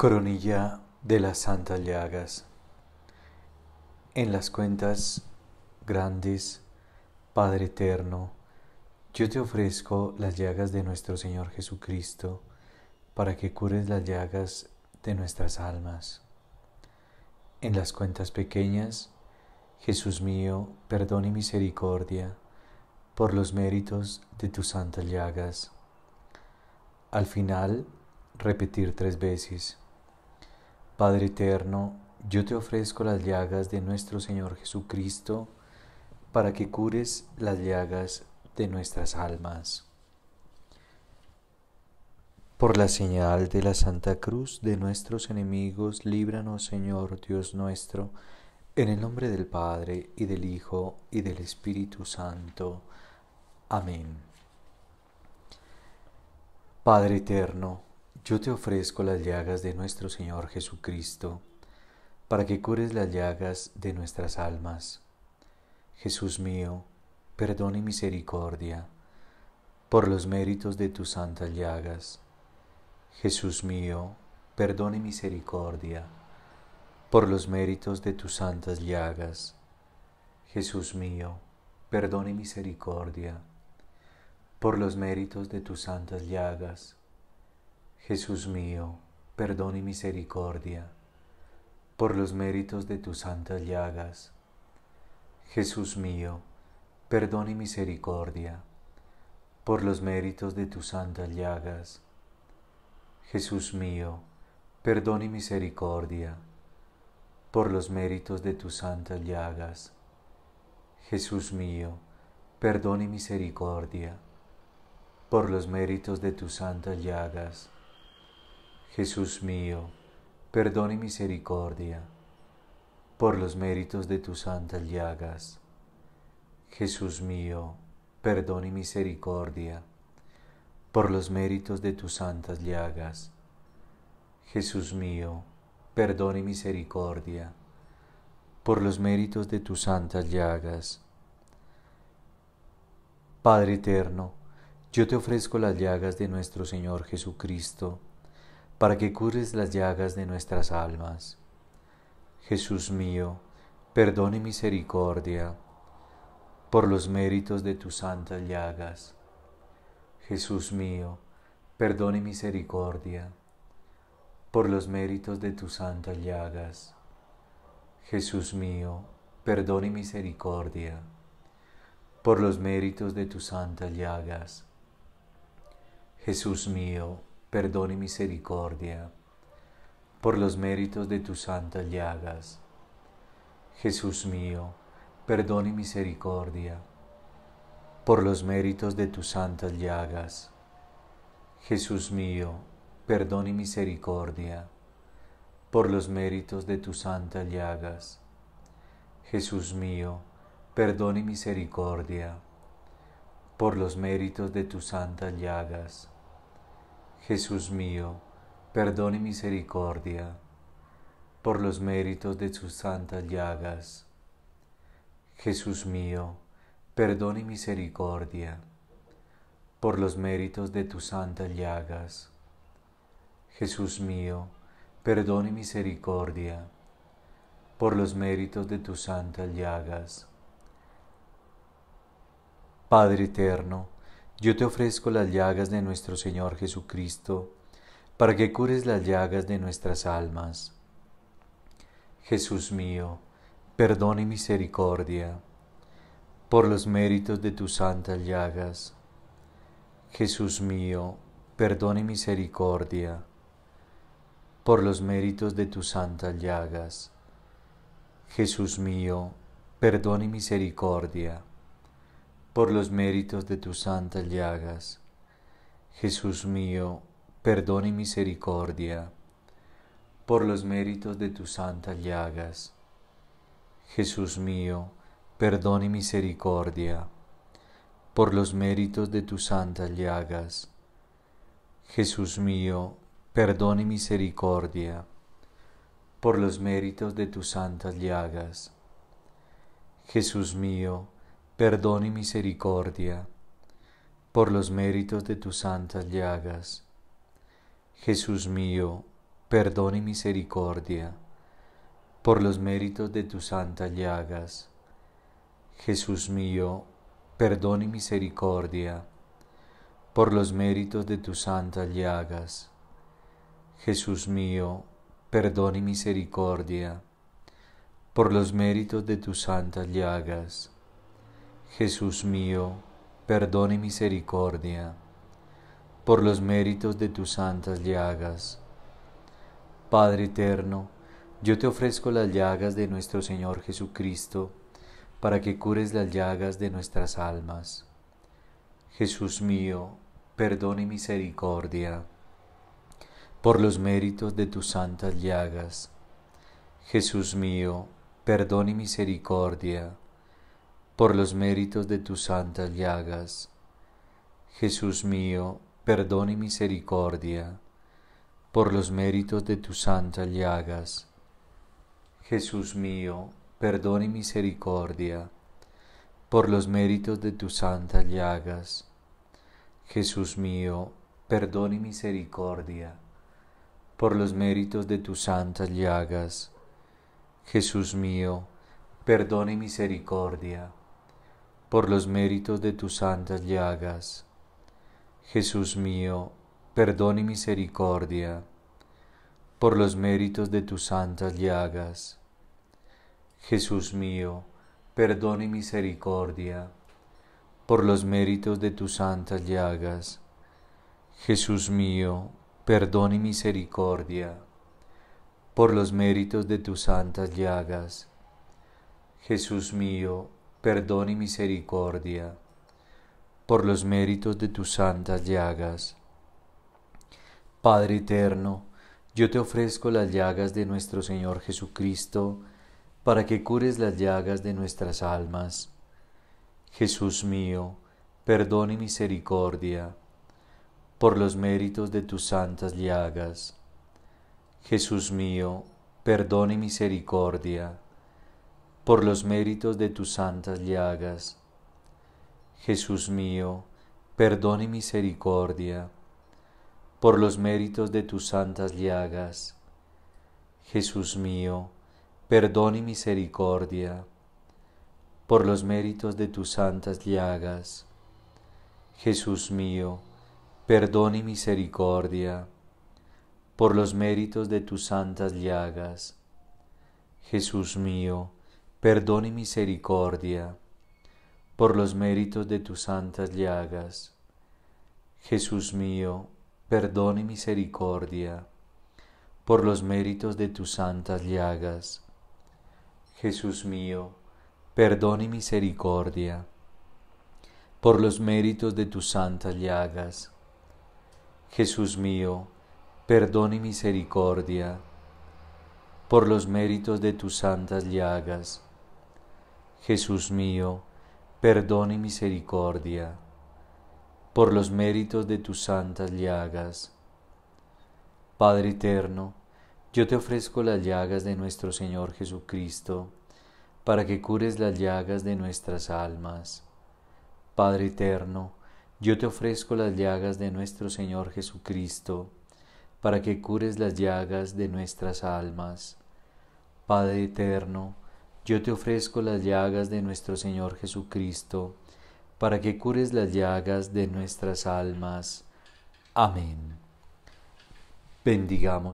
Coronilla de las Santas Llagas. En las cuentas grandes, Padre Eterno, yo te ofrezco las llagas de nuestro Señor Jesucristo, para que cures las llagas de nuestras almas. En las cuentas pequeñas, Jesús mío, perdón y misericordia, por los méritos de tus santas llagas. Al final, repetir tres veces. Padre eterno, yo te ofrezco las llagas de nuestro Señor Jesucristo para que cures las llagas de nuestras almas. Por la señal de la Santa Cruz de nuestros enemigos, líbranos Señor Dios nuestro, en el nombre del Padre y del Hijo y del Espíritu Santo. Amén. Padre eterno, yo te ofrezco las llagas de nuestro Señor Jesucristo, para que cures las llagas de nuestras almas. Jesús mío, Perdone misericordia, por los méritos de tus santas llagas. Jesús mío, Perdone misericordia, por los méritos de tus santas llagas. Jesús mío, Perdone misericordia, por los méritos de tus santas llagas. Jesús mío, perdón y misericordia, por los méritos de tus santas llagas. Jesús mío, perdón y misericordia, por los méritos de tus santas llagas. Jesús mío, perdón y misericordia, por los méritos de tus santas llagas. Jesús mío, perdón y misericordia, por los méritos de tus santas llagas. Jesús mío, perdón y misericordia por los méritos de tus santas llagas. Jesús mío, perdón y misericordia por los méritos de tus santas llagas. Jesús mío, perdón y misericordia por los méritos de tus santas llagas. Padre eterno, yo te ofrezco las llagas de nuestro Señor Jesucristo para que cures las llagas de nuestras almas. Jesús mío, perdone misericordia por los méritos de tus santas llagas. Jesús mío, perdone misericordia por los méritos de tus santas llagas. Jesús mío, perdone misericordia por los méritos de tus santas llagas. Jesús mío, perdón y misericordia, por los méritos de tus santas llagas. Jesús mío, perdón y misericordia, por los méritos de tus santas llagas. Jesús mío, perdón y misericordia, por los méritos de tus santas llagas. Jesús mío, perdón y misericordia, por los méritos de tus santas llagas. Jesús mío, PERDONE misericordia por los méritos de tus santas llagas. Jesús mío, PERDONE misericordia por los méritos de tus santas llagas. Jesús mío, PERDONE misericordia por los méritos de tus santas llagas. Padre eterno, yo te ofrezco las llagas de nuestro Señor Jesucristo, para que cures las llagas de nuestras almas. Jesús mío, perdone misericordia, por los méritos de tus santas llagas. Jesús mío, perdone misericordia, por los méritos de tus santas llagas. Jesús mío, perdone misericordia, por los méritos de tus santas llagas. Jesús mío, perdone y misericordia, por los méritos de tus santas llagas. Jesús mío, perdone y misericordia, por los méritos de tus santas llagas. Jesús mío, perdón y misericordia, por los méritos de tus santas llagas. Jesús mío, perdón y misericordia, por los méritos de tus santas llagas. Jesús mío, perdón y misericordia, por los méritos de tus santas llagas. Jesús mío, perdón y misericordia, por los méritos de tus santas llagas. Jesús mío, perdón y misericordia, por los méritos de tus santas llagas. Jesús mío, perdón y misericordia, por los méritos de tus santas llagas. Padre eterno, yo te ofrezco las llagas de nuestro Señor Jesucristo, para que cures las llagas de nuestras almas. Jesús mío, perdón y misericordia, por los méritos de tus santas llagas. Jesús mío, perdón y misericordia, por los méritos de tus santas llagas. Jesús mío, perdone misericordia, por los méritos de tus santas llagas. Jesús mío, perdone misericordia, por los méritos de tus santas llagas. Jesús mío, perdone misericordia, por los méritos de tus santas llagas. Jesús mío, perdone misericordia por los méritos de tus santas llagas. Jesús mío, perdón y misericordia, por los méritos de tus santas llagas. Jesús mío, perdón y misericordia, por los méritos de tus santas llagas. Jesús mío, perdón y misericordia, por los méritos de tus santas llagas. Jesús mío, perdón y misericordia, por los méritos de tus santas llagas. Padre eterno, yo te ofrezco las llagas de nuestro Señor Jesucristo, para que cures las llagas de nuestras almas. Jesús mío, perdón y misericordia, por los méritos de tus santas llagas. Jesús mío, perdón y misericordia por los méritos de tus santas llagas. Jesús mío, perdone y misericordia, por los méritos de tus santas llagas. Jesús mío, perdone y misericordia, por los méritos de tus santas llagas. Jesús mío, perdone y misericordia, por los méritos de tus santas llagas. Jesús mío, perdón y misericordia por los méritos de tus santas llagas. Jesús mío, perdón y misericordia por los méritos de tus santas llagas. Jesús mío, perdón y misericordia por los méritos de tus santas llagas. Jesús mío, perdón y misericordia por los méritos de tus santas llagas. Jesús mío, perdón y misericordia, por los méritos de tus santas llagas. Padre eterno, yo te ofrezco las llagas de nuestro Señor Jesucristo, para que cures las llagas de nuestras almas. Padre eterno, yo te ofrezco las llagas de nuestro Señor Jesucristo, para que cures las llagas de nuestras almas. Padre eterno, yo te ofrezco las llagas de nuestro Señor Jesucristo, para que cures las llagas de nuestras almas. Amén. Bendigamos.